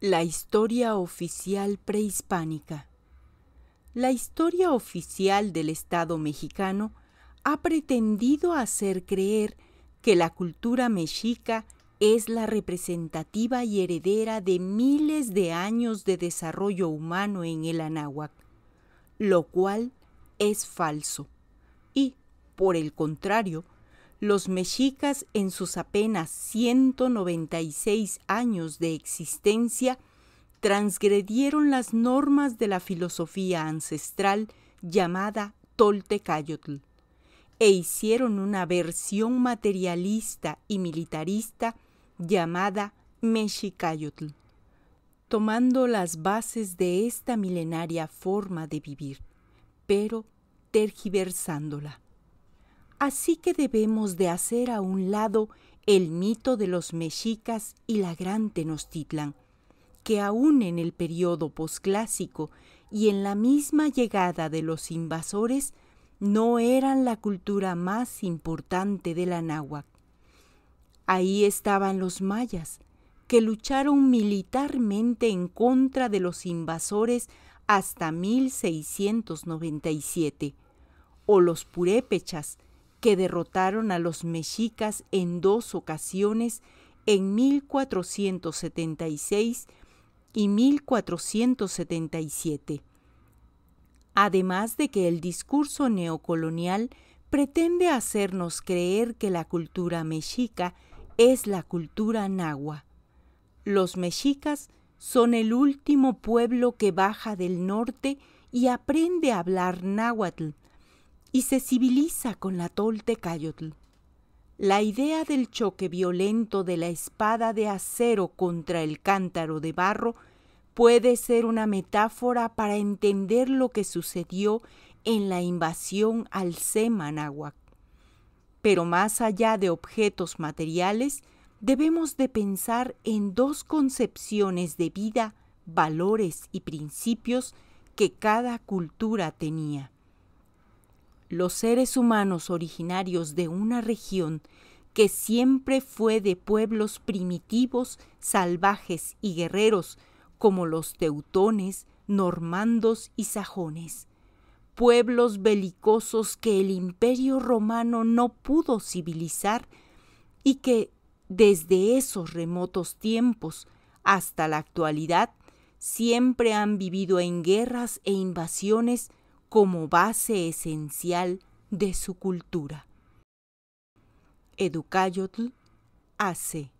La historia oficial prehispánica. La historia oficial del Estado mexicano ha pretendido hacer creer que la cultura mexica es la representativa y heredera de miles de años de desarrollo humano en el Anáhuac, lo cual es falso y, por el contrario, los mexicas en sus apenas 196 años de existencia transgredieron las normas de la filosofía ancestral llamada Toltecayotl e hicieron una versión materialista y militarista llamada Mexicayotl, tomando las bases de esta milenaria forma de vivir, pero tergiversándola. Así que debemos de hacer a un lado el mito de los mexicas y la gran Tenochtitlan, que aún en el periodo posclásico y en la misma llegada de los invasores no eran la cultura más importante de la Ahí estaban los mayas, que lucharon militarmente en contra de los invasores hasta 1697, o los purépechas, que derrotaron a los mexicas en dos ocasiones en 1476 y 1477. Además de que el discurso neocolonial pretende hacernos creer que la cultura mexica es la cultura náhuatl. Los mexicas son el último pueblo que baja del norte y aprende a hablar náhuatl, y se civiliza con la Toltecayotl. La idea del choque violento de la espada de acero contra el cántaro de barro puede ser una metáfora para entender lo que sucedió en la invasión al Semanáhuac. Pero más allá de objetos materiales, debemos de pensar en dos concepciones de vida, valores y principios que cada cultura tenía los seres humanos originarios de una región que siempre fue de pueblos primitivos, salvajes y guerreros, como los teutones, normandos y sajones, pueblos belicosos que el imperio romano no pudo civilizar y que desde esos remotos tiempos hasta la actualidad siempre han vivido en guerras e invasiones como base esencial de su cultura. Educayotl hace